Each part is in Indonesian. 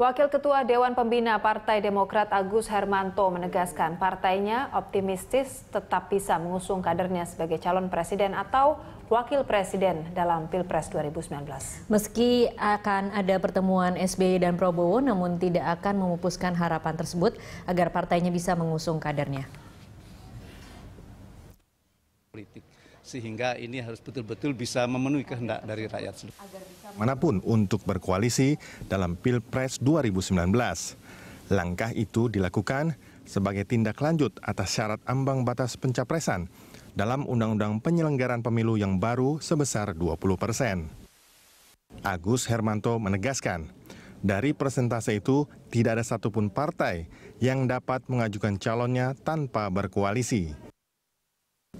Wakil Ketua Dewan Pembina Partai Demokrat Agus Hermanto menegaskan partainya optimistis tetap bisa mengusung kadernya sebagai calon presiden atau wakil presiden dalam Pilpres 2019. Meski akan ada pertemuan SBY dan Prabowo, namun tidak akan memupuskan harapan tersebut agar partainya bisa mengusung kadernya. Politik sehingga ini harus betul-betul bisa memenuhi kehendak dari rakyat. Manapun untuk berkoalisi dalam Pilpres 2019. Langkah itu dilakukan sebagai tindak lanjut atas syarat ambang batas pencapresan dalam Undang-Undang Penyelenggaraan Pemilu yang baru sebesar 20 persen. Agus Hermanto menegaskan, dari persentase itu, tidak ada satupun partai yang dapat mengajukan calonnya tanpa berkoalisi.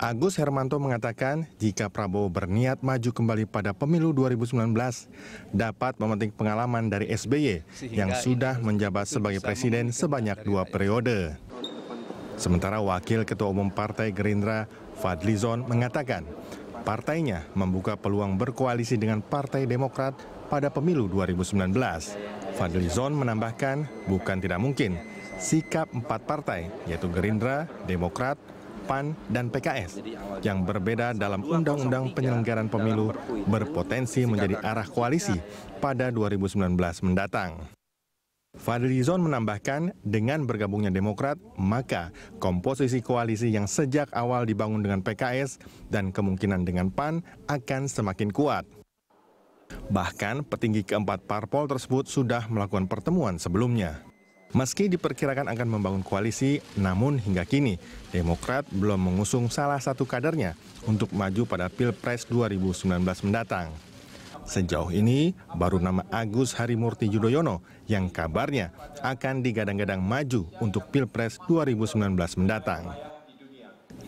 Agus Hermanto mengatakan jika Prabowo berniat maju kembali pada pemilu 2019 dapat memetik pengalaman dari SBY yang sudah menjabat sebagai presiden sebanyak dua periode. Sementara Wakil Ketua Umum Partai Gerindra Fadli Zon mengatakan partainya membuka peluang berkoalisi dengan Partai Demokrat pada pemilu 2019. Zon menambahkan bukan tidak mungkin sikap empat partai yaitu Gerindra, Demokrat, PAN dan PKS yang berbeda dalam Undang-Undang Penyelenggaraan Pemilu berpotensi menjadi arah koalisi pada 2019 mendatang. Fadlizon menambahkan, dengan bergabungnya Demokrat, maka komposisi koalisi yang sejak awal dibangun dengan PKS dan kemungkinan dengan PAN akan semakin kuat. Bahkan petinggi keempat parpol tersebut sudah melakukan pertemuan sebelumnya. Meski diperkirakan akan membangun koalisi, namun hingga kini Demokrat belum mengusung salah satu kadernya untuk maju pada Pilpres 2019 mendatang. Sejauh ini, baru nama Agus Harimurti Yudhoyono yang kabarnya akan digadang-gadang maju untuk Pilpres 2019 mendatang.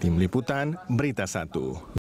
Tim Liputan, Berita 1.